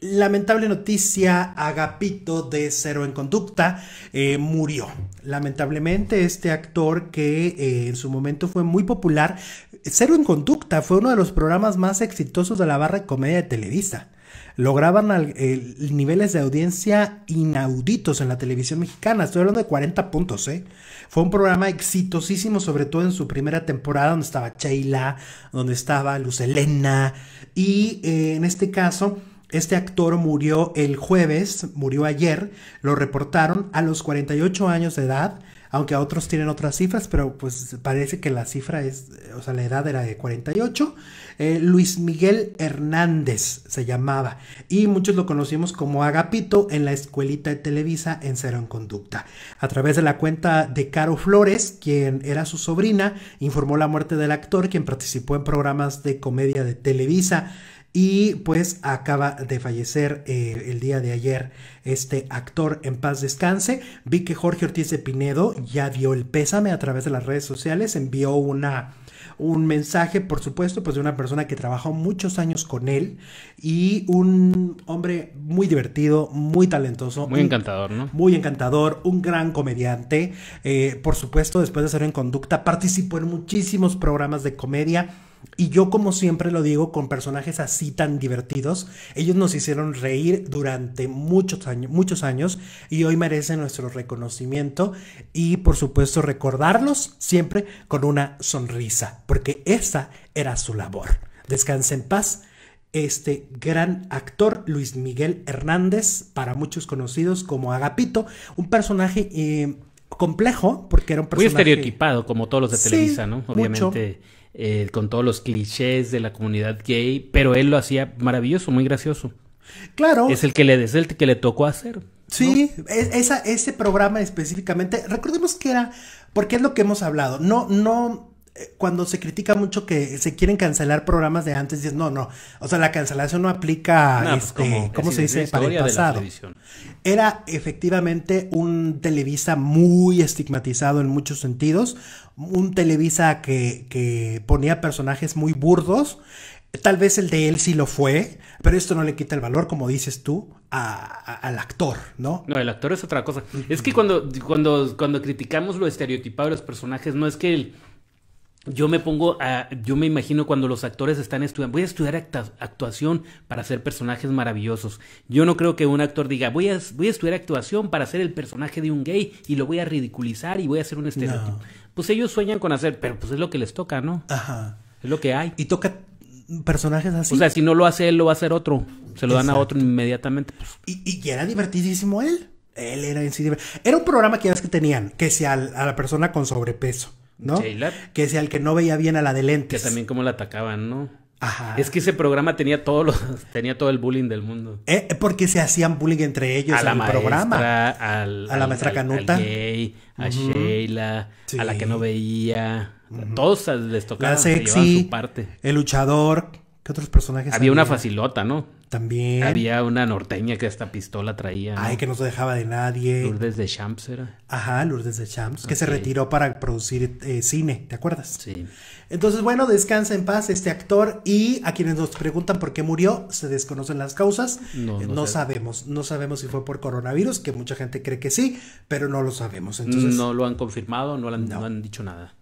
Lamentable noticia, Agapito de Cero en Conducta eh, murió. Lamentablemente este actor que eh, en su momento fue muy popular, Cero en Conducta fue uno de los programas más exitosos de la barra de comedia de Televisa. Lograban niveles de audiencia inauditos en la televisión mexicana. Estoy hablando de 40 puntos, ¿eh? Fue un programa exitosísimo, sobre todo en su primera temporada, donde estaba Sheila, donde estaba Luz Elena. Y eh, en este caso este actor murió el jueves, murió ayer, lo reportaron a los 48 años de edad, aunque a otros tienen otras cifras, pero pues parece que la cifra es, eh, o sea, la edad era de 48. Eh, Luis Miguel Hernández se llamaba y muchos lo conocimos como Agapito en la escuelita de Televisa en Cero en Conducta. A través de la cuenta de Caro Flores, quien era su sobrina, informó la muerte del actor, quien participó en programas de comedia de Televisa. Y pues acaba de fallecer eh, el día de ayer este actor en paz descanse. Vi que Jorge Ortiz de Pinedo ya dio el pésame a través de las redes sociales, envió una un mensaje, por supuesto, pues de una persona que trabajó muchos años con él y un hombre muy divertido, muy talentoso. Muy encantador, ¿no? Muy encantador, un gran comediante. Eh, por supuesto, después de ser en conducta, participó en muchísimos programas de comedia y yo como siempre lo digo, con personajes así tan divertidos, ellos nos hicieron reír durante muchos años, muchos años y hoy merecen nuestro reconocimiento y por supuesto recordarlos siempre con una sonrisa, porque esa era su labor. Descanse en paz este gran actor Luis Miguel Hernández, para muchos conocidos como Agapito, un personaje eh, complejo porque era un personaje muy estereotipado como todos los de Televisa, ¿no? Obviamente. Eh, con todos los clichés de la comunidad gay, pero él lo hacía maravilloso, muy gracioso. Claro. Es el que le, es el que le tocó hacer. Sí, esa, ese programa específicamente, recordemos que era, porque es lo que hemos hablado, no, no, eh, cuando se critica mucho que se quieren cancelar programas de antes, dices, no, no, o sea, la cancelación no aplica, pues este, como se dice? Para el pasado. Era efectivamente un Televisa muy estigmatizado en muchos sentidos, un Televisa que, que ponía personajes muy burdos. Tal vez el de él sí lo fue, pero esto no le quita el valor, como dices tú, al actor, ¿no? No, el actor es otra cosa. Es que cuando, cuando, cuando criticamos lo estereotipado de los personajes, no es que el yo me pongo yo me imagino cuando los actores están estudiando, voy a estudiar actuación para hacer personajes maravillosos. Yo no creo que un actor diga, voy a, estudiar actuación para hacer el personaje de un gay y lo voy a ridiculizar y voy a hacer un estereotipo. Pues ellos sueñan con hacer, pero pues es lo que les toca, ¿no? Ajá. Es lo que hay. Y toca personajes así. O sea, si no lo hace él, lo va a hacer otro. Se lo dan a otro inmediatamente. Pues. ¿Y, que era divertidísimo él. Él era en sí Era un programa que ya que tenían, que sea a la persona con sobrepeso no Que es el que no veía bien a la de lentes. Que también como la atacaban, ¿no? Ajá. Es que ese programa tenía todo, tenía todo el bullying del mundo. Eh, eh, porque se hacían bullying entre ellos en el programa. a la maestra Canuta. Al, gay, a Sheila, a la que no veía. Todos les tocaban. la sexy, su parte. El luchador, otros personajes? Había, una facilota, ¿no? También. Había una norteña que esta pistola traía. Ay, que no se dejaba de nadie. Lourdes de Champs era. Ajá, Lourdes de Champs, que se retiró para producir eh, cine, ¿te acuerdas? Sí. Entonces, bueno, descansa en paz este actor y a quienes nos preguntan por qué murió, se desconocen las causas. No, eh, sabemos, no sabemos si fue por coronavirus, que mucha gente cree que sí, pero no lo sabemos. Entonces, no lo han confirmado, no, han, no han dicho nada.